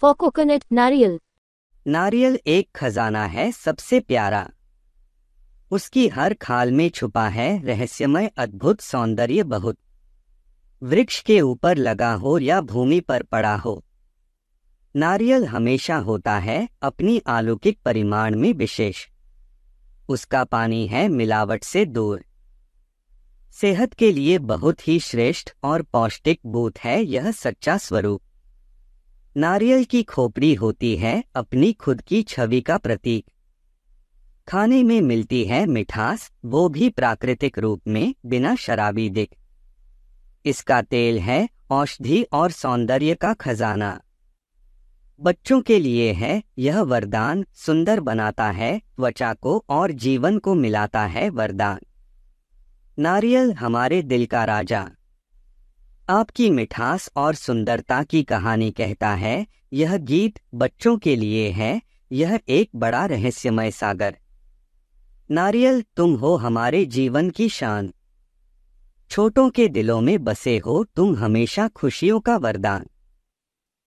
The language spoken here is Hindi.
फॉर कोकोनट नारियल नारियल एक खजाना है सबसे प्यारा उसकी हर खाल में छुपा है रहस्यमय अद्भुत सौंदर्य बहुत वृक्ष के ऊपर लगा हो या भूमि पर पड़ा हो नारियल हमेशा होता है अपनी आलौकिक परिमाण में विशेष उसका पानी है मिलावट से दूर सेहत के लिए बहुत ही श्रेष्ठ और पौष्टिक बूथ है यह सच्चा स्वरूप नारियल की खोपड़ी होती है अपनी खुद की छवि का प्रतीक खाने में मिलती है मिठास वो भी प्राकृतिक रूप में बिना शराबी दिख इसका तेल है औषधि और सौंदर्य का खजाना बच्चों के लिए है यह वरदान सुंदर बनाता है त्वचा को और जीवन को मिलाता है वरदान नारियल हमारे दिल का राजा आपकी मिठास और सुंदरता की कहानी कहता है यह गीत बच्चों के लिए है यह एक बड़ा रहस्यमय सागर नारियल तुम हो हमारे जीवन की शान छोटों के दिलों में बसे हो तुम हमेशा खुशियों का वरदान